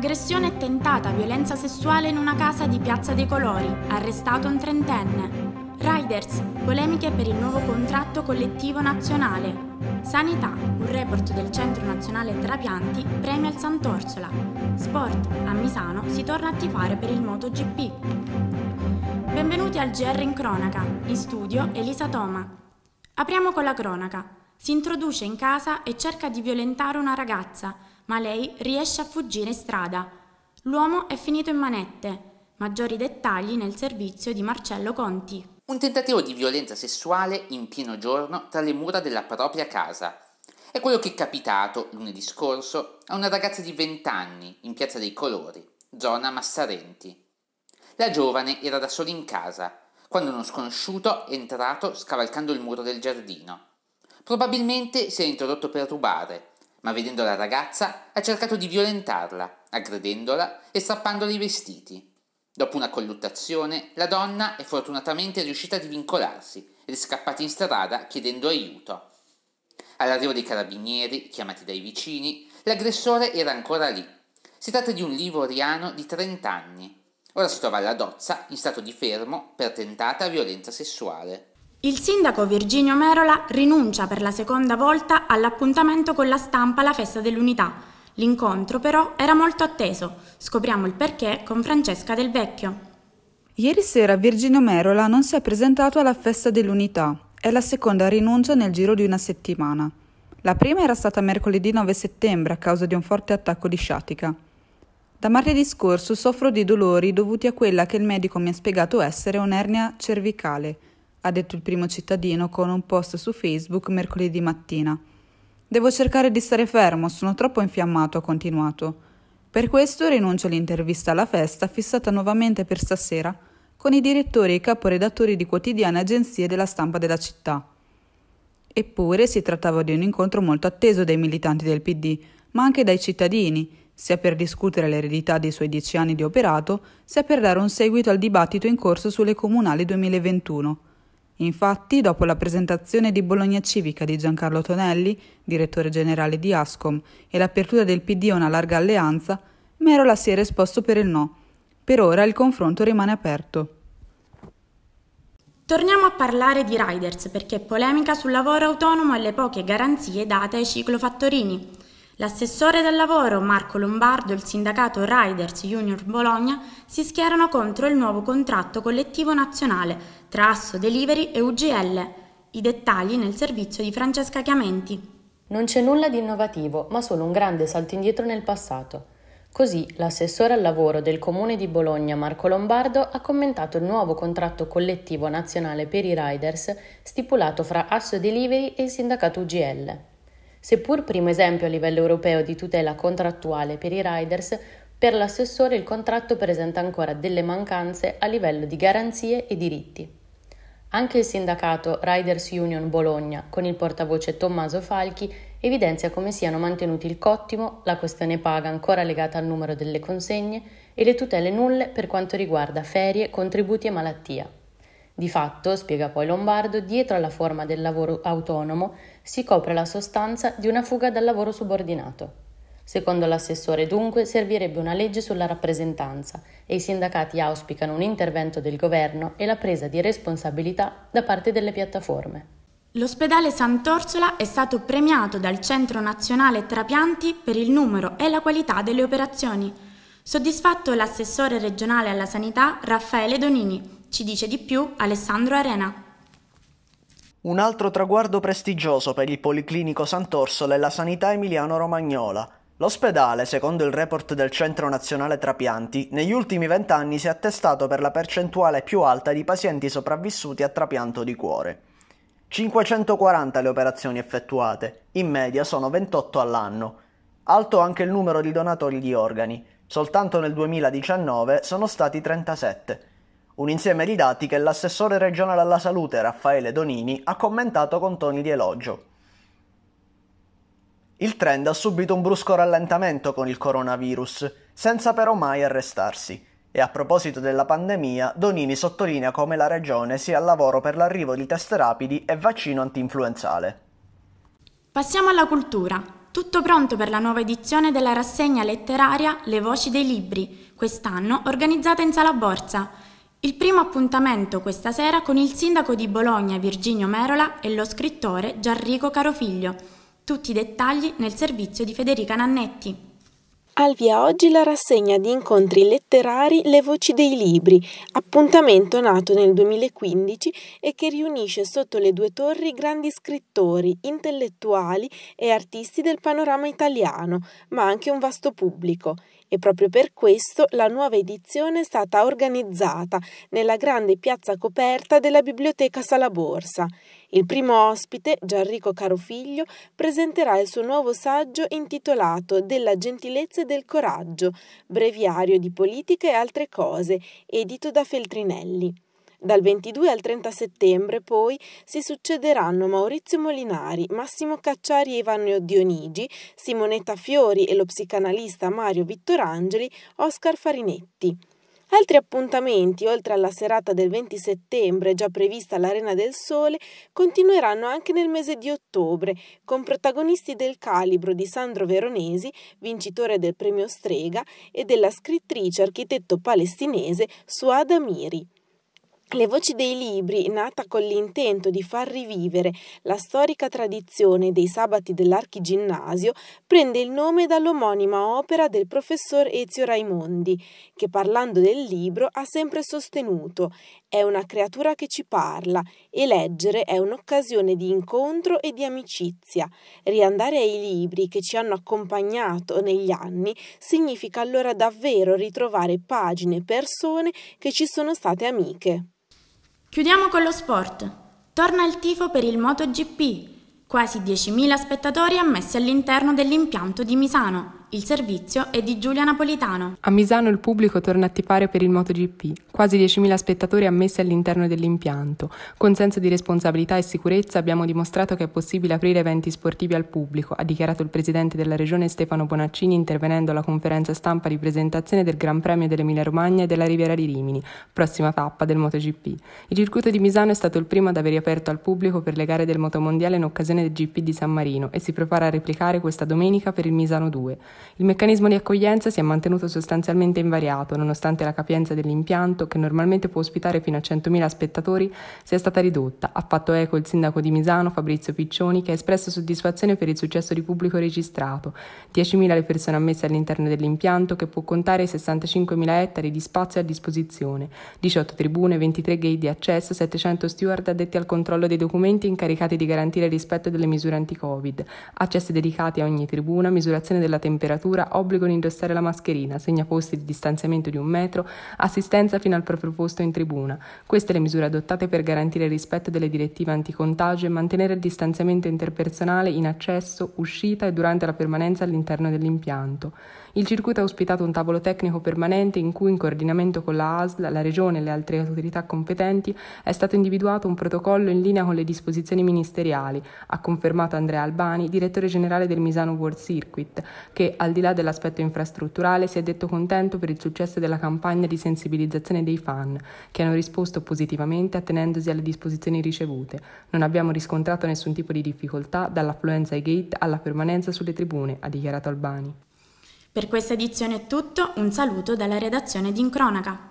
aggressione e tentata violenza sessuale in una casa di Piazza dei Colori, arrestato un trentenne. Riders, polemiche per il nuovo contratto collettivo nazionale. Sanità, un report del Centro Nazionale Trapianti premio al Sant'Orsola. Sport, a Misano si torna a tifare per il MotoGP. Benvenuti al GR in cronaca, in studio Elisa Toma. Apriamo con la cronaca. Si introduce in casa e cerca di violentare una ragazza ma lei riesce a fuggire in strada. L'uomo è finito in manette. Maggiori dettagli nel servizio di Marcello Conti. Un tentativo di violenza sessuale in pieno giorno tra le mura della propria casa. È quello che è capitato lunedì scorso a una ragazza di 20 anni in Piazza dei Colori, zona Massarenti. La giovane era da sola in casa quando uno sconosciuto è entrato scavalcando il muro del giardino. Probabilmente si è introdotto per rubare, ma vedendo la ragazza ha cercato di violentarla, aggredendola e strappandole i vestiti. Dopo una colluttazione, la donna è fortunatamente riuscita a divincolarsi ed è scappata in strada chiedendo aiuto. All'arrivo dei carabinieri, chiamati dai vicini, l'aggressore era ancora lì. Si tratta di un livoriano di 30 anni. Ora si trova alla dozza, in stato di fermo, per tentata violenza sessuale. Il sindaco Virginio Merola rinuncia per la seconda volta all'appuntamento con la stampa alla Festa dell'Unità. L'incontro però era molto atteso. Scopriamo il perché con Francesca Del Vecchio. Ieri sera Virginio Merola non si è presentato alla Festa dell'Unità. È la seconda rinuncia nel giro di una settimana. La prima era stata mercoledì 9 settembre a causa di un forte attacco di sciatica. Da martedì scorso soffro di dolori dovuti a quella che il medico mi ha spiegato essere un'ernia cervicale ha detto il primo cittadino con un post su Facebook mercoledì mattina. Devo cercare di stare fermo, sono troppo infiammato, ha continuato. Per questo rinuncio all'intervista alla festa fissata nuovamente per stasera con i direttori e i caporedattori di quotidiane agenzie della stampa della città. Eppure si trattava di un incontro molto atteso dai militanti del PD, ma anche dai cittadini, sia per discutere l'eredità dei suoi dieci anni di operato, sia per dare un seguito al dibattito in corso sulle comunali 2021. Infatti, dopo la presentazione di Bologna Civica di Giancarlo Tonelli, direttore generale di Ascom, e l'apertura del PD a una larga alleanza, Merola si era esposto per il no. Per ora il confronto rimane aperto. Torniamo a parlare di riders perché polemica sul lavoro autonomo e le poche garanzie date ai ciclofattorini. L'assessore del lavoro Marco Lombardo e il sindacato Riders Junior Bologna si schierano contro il nuovo contratto collettivo nazionale tra Asso Delivery e UGL. I dettagli nel servizio di Francesca Chiamenti. Non c'è nulla di innovativo, ma solo un grande salto indietro nel passato. Così l'assessore al lavoro del Comune di Bologna Marco Lombardo ha commentato il nuovo contratto collettivo nazionale per i riders stipulato fra Asso Delivery e il sindacato UGL. Seppur primo esempio a livello europeo di tutela contrattuale per i riders, per l'assessore il contratto presenta ancora delle mancanze a livello di garanzie e diritti. Anche il sindacato Riders Union Bologna, con il portavoce Tommaso Falchi, evidenzia come siano mantenuti il cottimo, la questione paga ancora legata al numero delle consegne e le tutele nulle per quanto riguarda ferie, contributi e malattia. Di fatto, spiega poi Lombardo, dietro alla forma del lavoro autonomo si copre la sostanza di una fuga dal lavoro subordinato. Secondo l'assessore dunque servirebbe una legge sulla rappresentanza e i sindacati auspicano un intervento del governo e la presa di responsabilità da parte delle piattaforme. L'ospedale Sant'Orsola è stato premiato dal Centro Nazionale Trapianti per il numero e la qualità delle operazioni Soddisfatto l'assessore regionale alla sanità Raffaele Donini, ci dice di più Alessandro Arena. Un altro traguardo prestigioso per il Policlinico Sant'Orsola è la sanità emiliano-romagnola. L'ospedale, secondo il report del Centro Nazionale Trapianti, negli ultimi vent'anni si è attestato per la percentuale più alta di pazienti sopravvissuti a trapianto di cuore. 540 le operazioni effettuate, in media sono 28 all'anno. Alto anche il numero di donatori di organi, soltanto nel 2019 sono stati 37. Un insieme di dati che l'assessore regionale alla salute Raffaele Donini ha commentato con toni di elogio. Il trend ha subito un brusco rallentamento con il coronavirus, senza però mai arrestarsi. E a proposito della pandemia, Donini sottolinea come la regione sia al lavoro per l'arrivo di test rapidi e vaccino antinfluenzale. Passiamo alla cultura. Tutto pronto per la nuova edizione della rassegna letteraria Le voci dei libri, quest'anno organizzata in Sala Borsa. Il primo appuntamento questa sera con il sindaco di Bologna Virginio Merola e lo scrittore Gianrico Carofiglio. Tutti i dettagli nel servizio di Federica Nannetti. Al via oggi la rassegna di incontri letterari Le voci dei libri, appuntamento nato nel 2015 e che riunisce sotto le due torri grandi scrittori, intellettuali e artisti del panorama italiano, ma anche un vasto pubblico e proprio per questo la nuova edizione è stata organizzata nella grande piazza coperta della biblioteca Sala Borsa. Il primo ospite, Gianrico Carofiglio, presenterà il suo nuovo saggio intitolato Della gentilezza e del coraggio, breviario di politica e altre cose, edito da Feltrinelli. Dal 22 al 30 settembre poi si succederanno Maurizio Molinari, Massimo Cacciari e Ivano Dionigi, Simonetta Fiori e lo psicanalista Mario Vittorangeli, Oscar Farinetti. Altri appuntamenti, oltre alla serata del 20 settembre già prevista all'Arena del Sole, continueranno anche nel mese di ottobre, con protagonisti del calibro di Sandro Veronesi, vincitore del premio Strega, e della scrittrice architetto palestinese Suada Miri. Le voci dei libri, nata con l'intento di far rivivere la storica tradizione dei sabati dell'archiginnasio, prende il nome dall'omonima opera del professor Ezio Raimondi, che parlando del libro ha sempre sostenuto è una creatura che ci parla e leggere è un'occasione di incontro e di amicizia. Riandare ai libri che ci hanno accompagnato negli anni significa allora davvero ritrovare pagine, e persone che ci sono state amiche. Chiudiamo con lo sport. Torna il tifo per il MotoGP. Quasi 10.000 spettatori ammessi all'interno dell'impianto di Misano. Il servizio è di Giulia Napolitano. A Misano il pubblico torna a tifare per il MotoGP. Quasi 10.000 spettatori ammessi all'interno dell'impianto. Con senso di responsabilità e sicurezza abbiamo dimostrato che è possibile aprire eventi sportivi al pubblico, ha dichiarato il presidente della regione Stefano Bonaccini intervenendo alla conferenza stampa di presentazione del Gran Premio dell'Emilia Romagna e della Riviera di Rimini, prossima tappa del MotoGP. Il circuito di Misano è stato il primo ad aver riaperto al pubblico per le gare del motomondiale in occasione del GP di San Marino e si prepara a replicare questa domenica per il Misano 2. Il meccanismo di accoglienza si è mantenuto sostanzialmente invariato, nonostante la capienza dell'impianto, che normalmente può ospitare fino a 100.000 spettatori, sia stata ridotta. Ha fatto eco il sindaco di Misano, Fabrizio Piccioni, che ha espresso soddisfazione per il successo di pubblico registrato. 10.000 le persone ammesse all'interno dell'impianto, che può contare 65.000 ettari di spazio a disposizione, 18 tribune, 23 gate di accesso, 700 steward addetti al controllo dei documenti incaricati di garantire il rispetto delle misure anti-Covid, accessi dedicati a ogni tribuna, misurazione della temperatura temperatura, obbligo di indossare la mascherina, segna posti di distanziamento di un metro, assistenza fino al proprio posto in tribuna. Queste le misure adottate per garantire il rispetto delle direttive anticontagio e mantenere il distanziamento interpersonale in accesso, uscita e durante la permanenza all'interno dell'impianto. Il circuito ha ospitato un tavolo tecnico permanente in cui, in coordinamento con la ASL, la Regione e le altre autorità competenti, è stato individuato un protocollo in linea con le disposizioni ministeriali, ha confermato Andrea Albani, direttore generale del Misano World Circuit, che al di là dell'aspetto infrastrutturale, si è detto contento per il successo della campagna di sensibilizzazione dei fan, che hanno risposto positivamente attenendosi alle disposizioni ricevute. Non abbiamo riscontrato nessun tipo di difficoltà dall'affluenza ai gate alla permanenza sulle tribune, ha dichiarato Albani. Per questa edizione è tutto, un saluto dalla redazione di Incronaca.